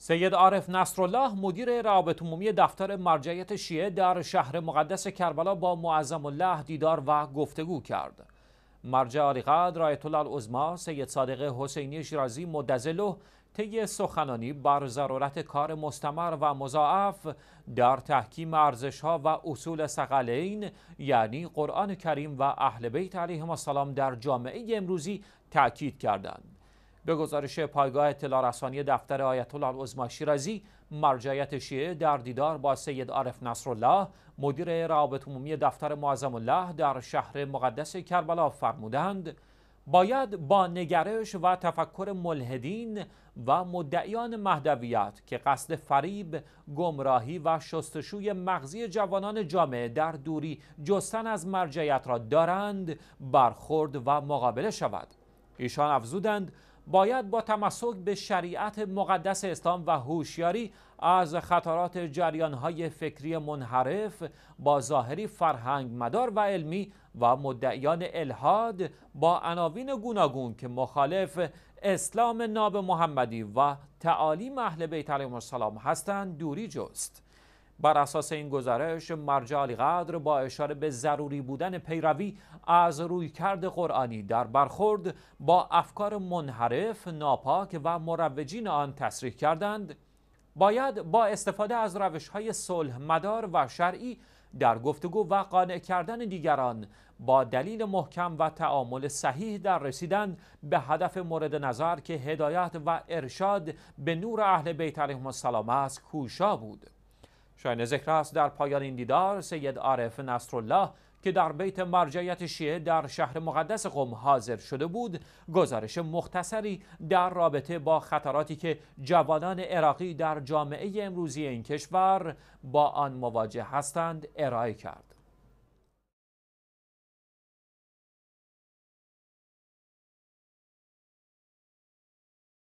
سید عارف نصرالله مدیر روابط عمومی دفتر مرجعیت شیعه در شهر مقدس کربلا با معظم الله دیدار و گفتگو کرد مرجع علیقدر رایت الله العظما سید صادق حسینی شیرازی مدزله طی سخنانی بر ضرورت کار مستمر و مضاعف در تحکیم ارزشها و اصول ثقلین یعنی قرآن کریم و اهل بیت علیهم السلام در جامعه امروزی تاکید کردند به گزارش پایگاه اطلاع رسانی دفتر آیت الله عظما شیرازی مرجعیت شیعه در دیدار با سید عارف نصرالله مدیر روابط عمومی دفتر معظم الله در شهر مقدس کربلا فرمودند باید با نگرش و تفکر ملحدین و مدعیان مهدویت که قصد فریب، گمراهی و شستشوی مغزی جوانان جامعه در دوری جستن از مرجعیت را دارند برخورد و مقابله شود. ایشان افزودند باید با تمسک به شریعت مقدس اسلام و هوشیاری از خطرات جریانهای فکری منحرف با ظاهری فرهنگ مدار و علمی و مدعیان الهاد با عناوین گوناگون که مخالف اسلام ناب محمدی و تعالیم اهل بیت علیهم السلام هستند دوری جست بر اساس این گزارش مرجع قدر با اشاره به ضروری بودن پیروی از رویکرد قرآنی در برخورد با افکار منحرف، ناپاک و مروجین آن تصریح کردند باید با استفاده از روش های صلح مدار و شرعی در گفتگو و قانع کردن دیگران با دلیل محکم و تعامل صحیح در رسیدن به هدف مورد نظر که هدایت و ارشاد به نور اهل بیت علیهم السلام است کوشا بود شاین ذکر است در پایان این دیدار سید عارف نصرالله که در بیت مرجعیت شیعه در شهر مقدس قم حاضر شده بود گزارش مختصری در رابطه با خطراتی که جوانان عراقی در جامعه امروزی این کشور با آن مواجه هستند ارائه کرد